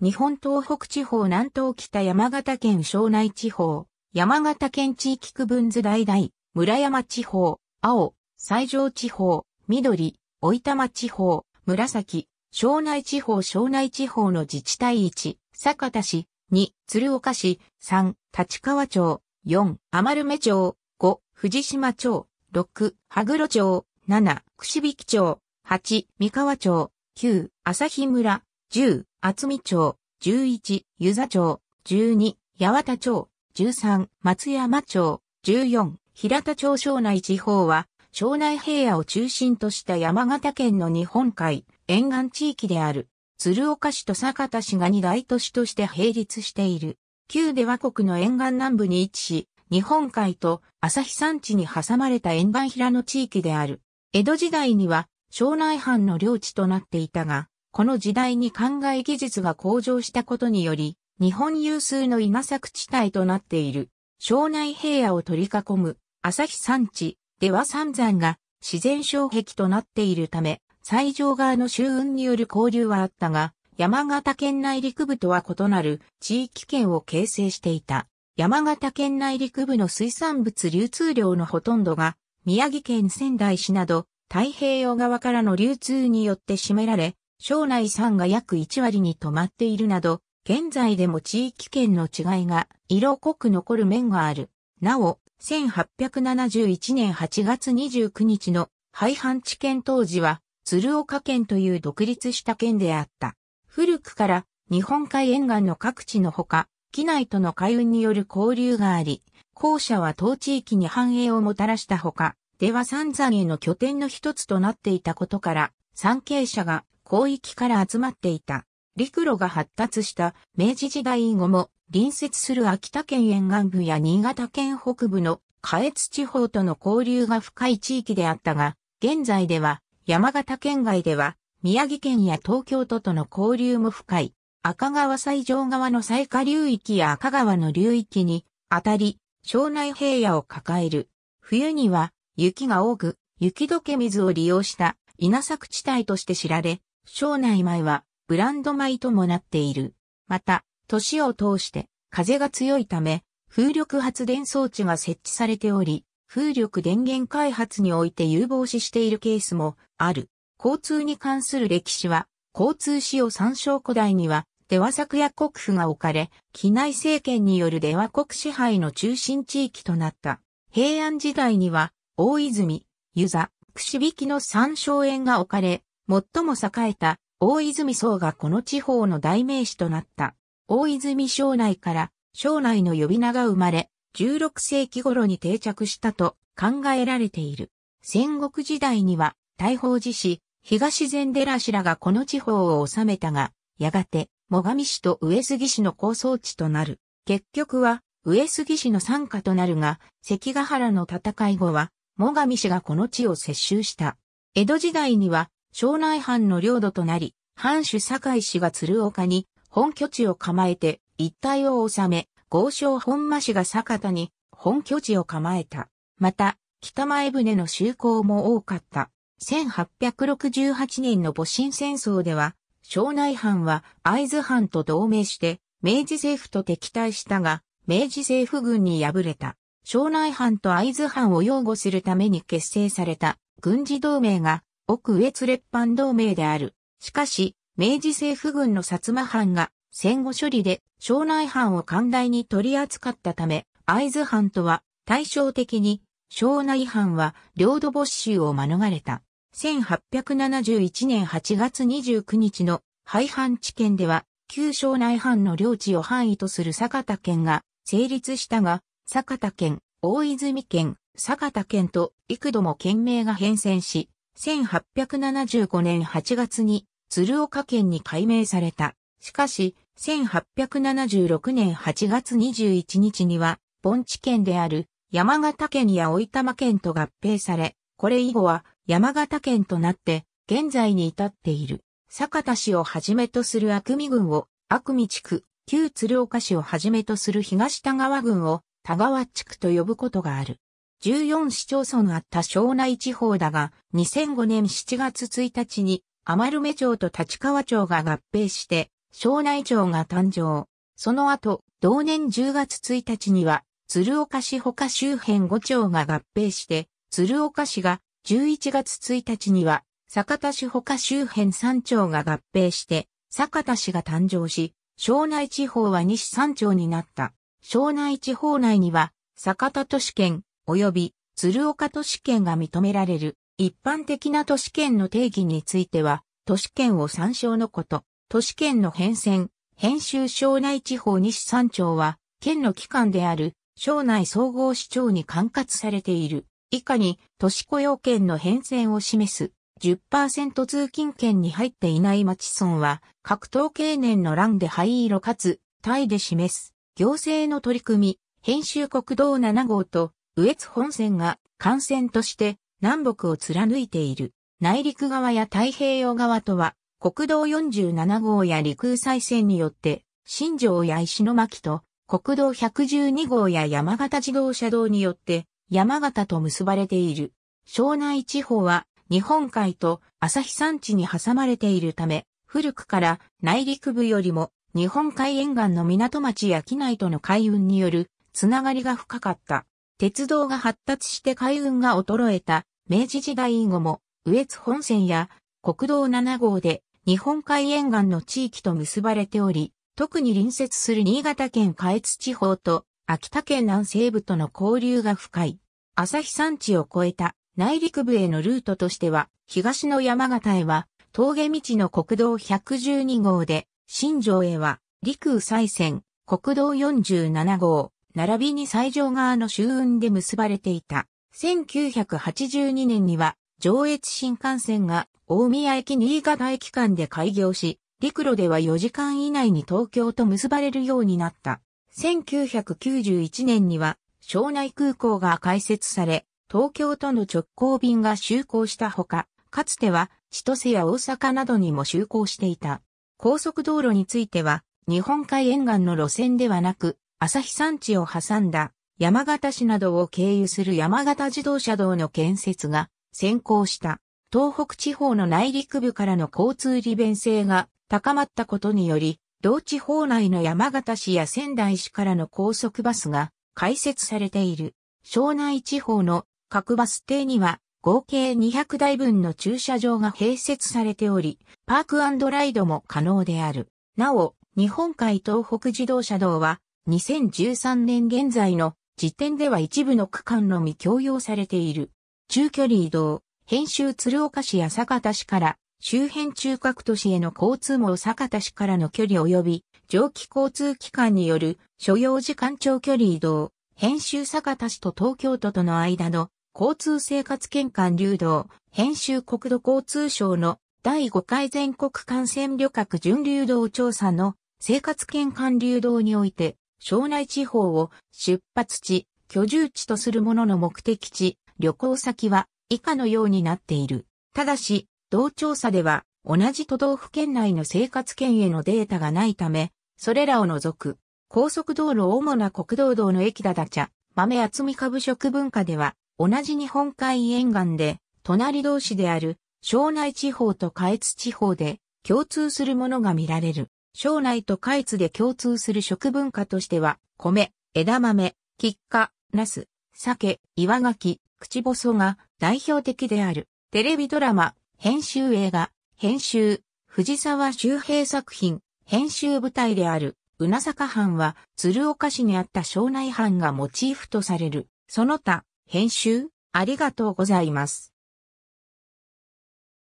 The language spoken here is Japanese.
日本東北地方南東北山形県庄内地方、山形県地域区分図大々、村山地方、青、西条地方、緑、大玉地方、紫、庄内地方庄内地方の自治体1、酒田市、2、鶴岡市、3、立川町、4、余留目町、5、藤島町、6、羽黒町、7、串引町、8、三河町、9、朝日村、10、厚見町、11、湯座町、12、八幡町、13、松山町、14、平田町庄内地方は、庄内平野を中心とした山形県の日本海、沿岸地域である。鶴岡市と酒田市が二大都市として並立している。旧出和国の沿岸南部に位置し、日本海と日山地に挟まれた沿岸平の地域である。江戸時代には、庄内藩の領地となっていたが、この時代に灌漑技術が向上したことにより、日本有数の稲作地帯となっている、庄内平野を取り囲む、日山地では三山が自然障壁となっているため、最上側の周運による交流はあったが、山形県内陸部とは異なる地域圏を形成していた。山形県内陸部の水産物流通量のほとんどが、宮城県仙台市など、太平洋側からの流通によって占められ、庄内産が約1割に止まっているなど、現在でも地域圏の違いが色濃く残る面がある。なお、1871年8月29日の廃藩置県当時は、鶴岡県という独立した県であった。古くから日本海沿岸の各地のほか、機内との海運による交流があり、校舎は当地域に繁栄をもたらしたほか、では三山への拠点の一つとなっていたことから、参経者が広域から集まっていた。陸路が発達した明治時代以後も隣接する秋田県沿岸部や新潟県北部の下越地方との交流が深い地域であったが、現在では山形県外では宮城県や東京都との交流も深い赤川西上川の最下流域や赤川の流域にあたり、庄内平野を抱える。冬には雪が多く、雪解け水を利用した稲作地帯として知られ、庄内米はブランド米ともなっている。また、年を通して風が強いため、風力発電装置が設置されており、風力電源開発において有望視しているケースもある。交通に関する歴史は、交通史を参照古代には、出羽作や国府が置かれ、機内政権による出羽国支配の中心地域となった。平安時代には、大泉、湯座、串引きの三照園が置かれ、最も栄えた大泉荘がこの地方の代名詞となった。大泉省内から省内の呼び名が生まれ、16世紀頃に定着したと考えられている。戦国時代には大宝寺氏、東禅寺氏らがこの地方を治めたが、やがて、最上市と上杉市の構想地となる。結局は、上杉市の参加となるが、関ヶ原の戦い後は、最上氏がこの地を接収した。江戸時代には、庄内藩の領土となり、藩主堺氏が鶴岡に本拠地を構えて一帯を治め、豪商本間氏が坂田に本拠地を構えた。また、北前船の就航も多かった。1868年の戊辰戦争では、庄内藩は会津藩と同盟して、明治政府と敵対したが、明治政府軍に敗れた。庄内藩と会津藩を擁護するために結成された軍事同盟が奥越列藩同盟である。しかし、明治政府軍の薩摩藩が戦後処理で庄内藩を寛大に取り扱ったため、合津藩とは対照的に庄内藩は領土没収を免れた。1871年8月29日の廃藩置県では、旧庄内藩の領地を範囲とする坂田県が成立したが、坂田県、大泉県、坂田県と幾度も県名が変遷し、1875年8月に鶴岡県に改名された。しかし、1876年8月21日には、盆地県である山形県や大分県と合併され、これ以後は山形県となって、現在に至っている。坂田市をはじめとする悪見郡を悪見地区、旧鶴岡市をはじめとする東田川郡を田川地区と呼ぶことがある。14市町村あった庄内地方だが、2005年7月1日に、余留目町と立川町が合併して、庄内町が誕生。その後、同年10月1日には、鶴岡市他周辺5町が合併して、鶴岡市が11月1日には、酒田市他周辺3町が合併して、酒田市が誕生し、庄内地方は西3町になった。庄内地方内には、坂田都市圏、及び鶴岡都市圏が認められる一般的な都市圏の定義については、都市圏を参照のこと、都市圏の変遷、編集省内地方西三町は、県の機関である、省内総合市長に管轄されている。以下に、都市雇用圏の変遷を示す、10%通勤圏に入っていない町村は、各闘。経年の欄で灰色かつ、タイで示す、行政の取り組み、編集国道7号と、羽越本線が幹線として南北を貫いている。内陸側や太平洋側とは、国道47号や陸羽西線によって、新庄や石巻と、国道112号や山形自動車道によって、山形と結ばれている。庄内地方は、日本海と旭山地に挟まれているため、古くから内陸部よりも日本海沿岸の港町や機内との海運によるつながりが深かった。鉄道が発達して海運が衰えた明治時代以後も、羽越本線や国道7号で日本海沿岸の地域と結ばれており、特に隣接する新潟県下越地方と秋田県南西部との交流が深い。朝日山地を越えた内陸部へのルートとしては、東の山形へは峠道の国道112号で、新城へは陸羽西線国道47号、並びに最上側の周運で結ばれていた。1982年には、上越新幹線が大宮駅新潟駅間で開業し、陸路では4時間以内に東京と結ばれるようになった。1991年には、庄内空港が開設され、東京との直行便が就航したほか、かつては千歳や大阪などにも就航していた。高速道路については、日本海沿岸の路線ではなく、朝日山地を挟んだ山形市などを経由する山形自動車道の建設が先行した東北地方の内陸部からの交通利便性が高まったことにより、同地方内の山形市や仙台市からの高速バスが開設されている。庄内地方の各バス停には合計200台分の駐車場が併設されており、パークライドも可能である。なお、日本海東北自動車道は2013年現在の時点では一部の区間のみ供用されている。中距離移動、編集鶴岡市や坂田市から周辺中核都市への交通網坂田市からの距離及び蒸気交通機関による所要時間長距離移動、編集坂田市と東京都との間の交通生活圏間流動、編集国土交通省の第5回全国幹線旅客準流動調査の生活圏間流動において庄内地方を出発地、居住地とするものの目的地、旅行先は以下のようになっている。ただし、同調査では同じ都道府県内の生活圏へのデータがないため、それらを除く高速道路主な国道道の駅だだちゃ、豆厚み株食文化では同じ日本海沿岸で隣同士である庄内地方と下越地方で共通するものが見られる。省内と下越で共通する食文化としては、米、枝豆、菊花、ナス、鮭、岩牡口細が代表的である。テレビドラマ、編集映画、編集、藤沢周平作品、編集舞台である、うなさか藩は、鶴岡市にあった省内藩がモチーフとされる。その他、編集、ありがとうございます。